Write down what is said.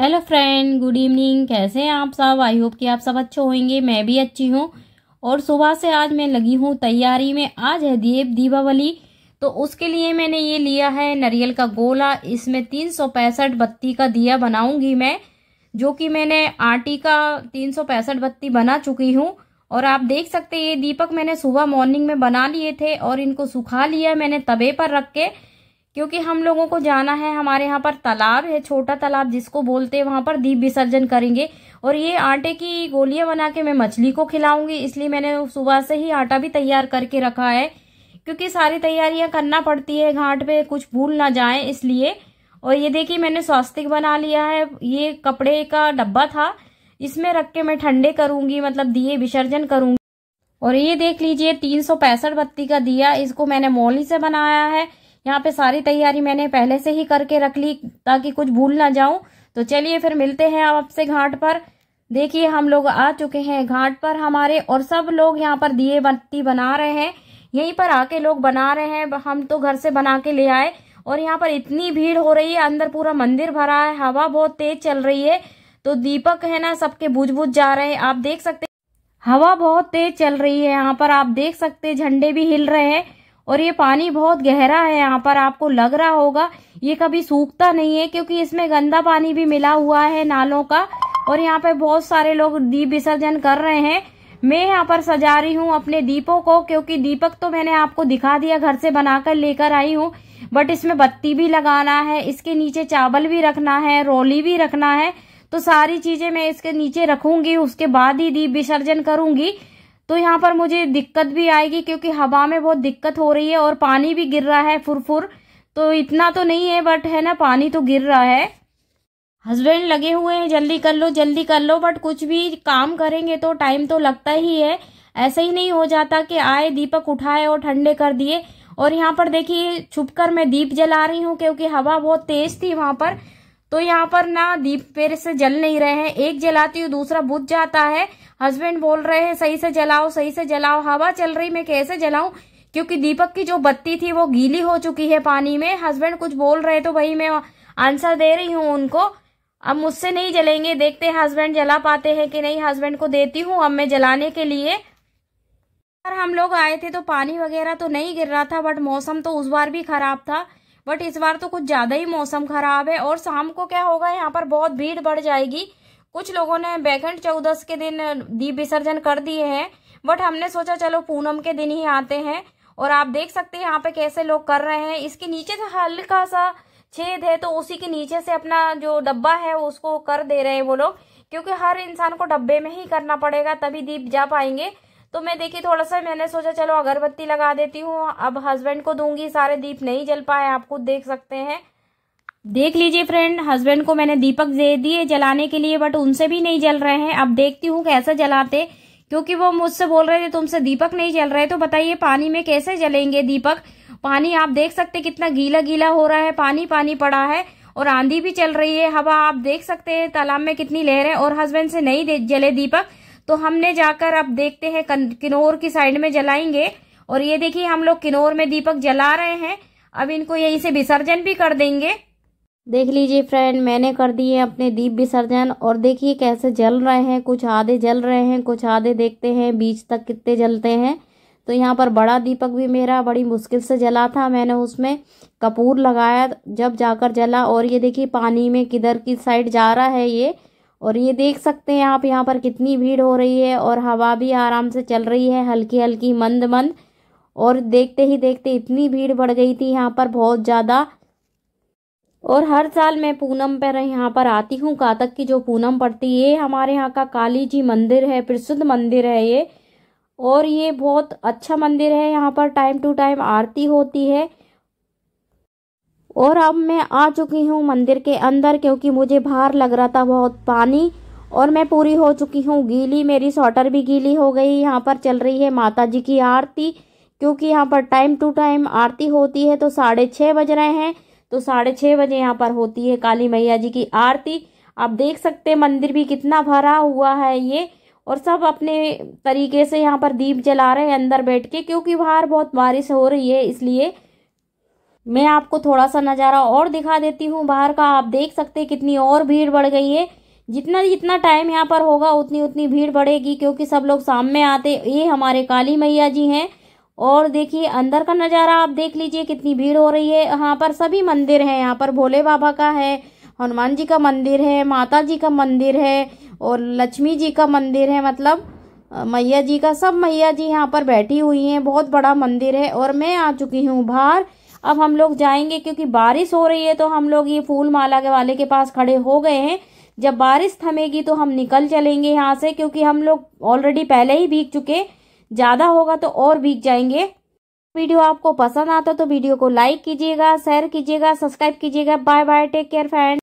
hello friend good evening कैसे हैं आप सब आई होप कि आप सब अच्छे होंगे मैं भी अच्छी हूँ और सुबह से आज मैं लगी हूँ तैयारी में आज है दीप दीपावली तो उसके लिए मैंने ये लिया है नारियल का गोला इसमें तीन सौ पैंसठ बत्ती का दिया बनाऊंगी मैं जो कि मैंने आटी का तीन सौ पैंसठ बत्ती बना चुकी हूँ और आप देख सकते ये दीपक मैंने सुबह मॉर्निंग में बना लिए थे और इनको सुखा लिया मैंने तवे पर रख के क्योंकि हम लोगों को जाना है हमारे यहाँ पर तालाब है छोटा तालाब जिसको बोलते हैं वहां पर दीप विसर्जन करेंगे और ये आटे की गोलियां बना के मैं मछली को खिलाऊंगी इसलिए मैंने सुबह से ही आटा भी तैयार करके रखा है क्योंकि सारी तैयारियां करना पड़ती है घाट पे कुछ भूल ना जाए इसलिए और ये देखिए मैंने स्वास्तिक बना लिया है ये कपड़े का डब्बा था इसमें रख के मैं ठंडे करूंगी मतलब दिए विसर्जन करूंगी और ये देख लीजिए तीन बत्ती का दिया इसको मैंने मोली से बनाया है यहाँ पे सारी तैयारी मैंने पहले से ही करके रख ली ताकि कुछ भूल ना जाऊं तो चलिए फिर मिलते हैं आपसे घाट पर देखिए हम लोग आ चुके हैं घाट पर हमारे और सब लोग यहाँ पर दिए बत्ती बना रहे हैं यहीं पर आके लोग बना रहे हैं हम तो घर से बना के ले आए और यहाँ पर इतनी भीड़ हो रही है अंदर पूरा मंदिर भरा है हवा बहुत तेज चल रही है तो दीपक है ना सबके बुझ बुझ जा रहे हैं आप देख सकते हवा बहुत तेज चल रही है यहाँ पर आप देख सकते झंडे भी हिल रहे हैं और ये पानी बहुत गहरा है यहाँ पर आपको लग रहा होगा ये कभी सूखता नहीं है क्योंकि इसमें गंदा पानी भी मिला हुआ है नालों का और यहाँ पे बहुत सारे लोग दीप विसर्जन कर रहे हैं मैं यहाँ पर सजा रही हूँ अपने दीपों को क्योंकि दीपक तो मैंने आपको दिखा दिया घर से बनाकर लेकर आई हूँ बट इसमें बत्ती भी लगाना है इसके नीचे चावल भी रखना है रोली भी रखना है तो सारी चीजें मैं इसके नीचे रखूंगी उसके बाद ही दीप विसर्जन करूंगी तो यहाँ पर मुझे दिक्कत भी आएगी क्योंकि हवा में बहुत दिक्कत हो रही है और पानी भी गिर रहा है फुरफुर तो इतना तो नहीं है बट है ना पानी तो गिर रहा है हस्बैंड लगे हुए हैं जल्दी कर लो जल्दी कर लो बट कुछ भी काम करेंगे तो टाइम तो लगता ही है ऐसे ही नहीं हो जाता कि आए दीपक उठाए और ठंडे कर दिए और यहाँ पर देखिए छुपकर मैं दीप जला रही हूँ क्योंकि हवा बहुत तेज थी वहाँ पर तो यहाँ पर ना दीप पेड़ से जल नहीं रहे हैं एक जलाती हूँ दूसरा बुझ जाता है हस्बैंड बोल रहे हैं सही से जलाओ सही से जलाओ हवा चल रही मैं कैसे जलाऊ क्योंकि दीपक की जो बत्ती थी वो गीली हो चुकी है पानी में हस्बैंड कुछ बोल रहे तो भाई मैं आंसर दे रही हूँ उनको अब मुझसे नहीं जलेंगे देखते हैं हस्बैंड जला पाते हैं कि नहीं हस्बैंड को देती हूँ अब मैं जलाने के लिए हम लोग आए थे तो पानी वगैरह तो नहीं गिर रहा था बट मौसम तो उस बार भी खराब था बट इस बार तो कुछ ज़्यादा ही मौसम ख़राब है और शाम को क्या होगा यहाँ पर बहुत भीड़ बढ़ जाएगी कुछ लोगों ने बैकंठ चौदस के दिन दीप विसर्जन कर दिए हैं बट हमने सोचा चलो पूनम के दिन ही आते हैं और आप देख सकते हैं यहाँ पे कैसे लोग कर रहे हैं इसके नीचे से हल्का सा छेद है तो उसी के नीचे से अपना जो डब्बा है उसको कर दे रहे हैं वो लोग क्योंकि हर इंसान को डब्बे में ही करना पड़ेगा तभी दीप जा पाएंगे तो मैं देखी थोड़ा सा मैंने सोचा चलो अगरबत्ती लगा देती हूँ अब हस्बैंड को दूंगी सारे दीप नहीं जल पाए आप खुद देख सकते हैं देख लीजिए फ्रेंड हस्बैंड को मैंने दीपक दे दिए जलाने के लिए बट उनसे भी नहीं जल रहे हैं अब देखती हूँ कैसे जलाते क्योंकि वो मुझसे बोल रहे थे तुमसे दीपक नहीं जल रहे तो बताइए पानी में कैसे जलेंगे दीपक पानी आप देख सकते कितना गीला गीला हो रहा है पानी पानी पड़ा है और आंधी भी चल रही है हवा आप देख सकते हैं तालाब में कितनी लहर है और हस्बैंड से नहीं जले दीपक तो हमने जाकर अब देखते हैं किन्नौर की साइड में जलाएंगे और ये देखिए हम लोग किन्नौर में दीपक जला रहे हैं अब इनको यहीं से विसर्जन भी कर देंगे देख लीजिए फ्रेंड मैंने कर दिए अपने दीप विसर्जन और देखिए कैसे जल रहे हैं कुछ आधे जल रहे हैं कुछ आधे देखते हैं बीच तक कितने जलते हैं तो यहाँ पर बड़ा दीपक भी मेरा बड़ी मुश्किल से जला था मैंने उसमें कपूर लगाया जब जाकर जला और ये देखिए पानी में किधर की साइड जा रहा है ये और ये देख सकते हैं आप यहाँ पर कितनी भीड़ हो रही है और हवा भी आराम से चल रही है हल्की हल्की मंद मंद और देखते ही देखते इतनी भीड़ बढ़ गई थी यहाँ पर बहुत ज़्यादा और हर साल मैं पूनम पर यहाँ पर आती हूँ कातक की जो पूनम पड़ती है हमारे यहाँ का काली जी मंदिर है प्रसिद्ध मंदिर है ये और ये बहुत अच्छा मंदिर है यहाँ पर टाइम टू टाइम आरती होती है और अब मैं आ चुकी हूँ मंदिर के अंदर क्योंकि मुझे बाहर लग रहा था बहुत पानी और मैं पूरी हो चुकी हूँ गीली मेरी स्वेटर भी गीली हो गई यहाँ पर चल रही है माता जी की आरती क्योंकि यहाँ पर टाइम टू टाइम आरती होती है तो साढ़े छः बज रहे हैं तो साढ़े छः बजे यहाँ पर होती है काली मैया जी की आरती आप देख सकते हैं मंदिर भी कितना भरा हुआ है ये और सब अपने तरीके से यहाँ पर दीप जला रहे हैं अंदर बैठ के क्योंकि बाहर बहुत बारिश हो रही है इसलिए मैं आपको थोड़ा सा नज़ारा और दिखा देती हूँ बाहर का आप देख सकते कितनी और भीड़ बढ़ गई है जितना जितना टाइम यहाँ पर होगा उतनी उतनी भीड़ बढ़ेगी क्योंकि सब लोग सामने आते ये हमारे काली मैया जी हैं और देखिए अंदर का नज़ारा आप देख लीजिए कितनी भीड़ हो रही है यहाँ पर सभी मंदिर हैं यहाँ पर भोले बाबा का है हनुमान जी का मंदिर है माता जी का मंदिर है और लक्ष्मी जी का मंदिर है मतलब मैया जी का सब मैया जी यहाँ पर बैठी हुई हैं बहुत बड़ा मंदिर है और मैं आ चुकी हूँ बाहर अब हम लोग जाएंगे क्योंकि बारिश हो रही है तो हम लोग ये फूल माला के वाले के पास खड़े हो गए हैं जब बारिश थमेगी तो हम निकल चलेंगे यहाँ से क्योंकि हम लोग ऑलरेडी पहले ही भीग चुके ज़्यादा होगा तो और भीग जाएंगे वीडियो आपको पसंद आता तो वीडियो को लाइक कीजिएगा शेयर कीजिएगा सब्सक्राइब कीजिएगा bye bye take care friend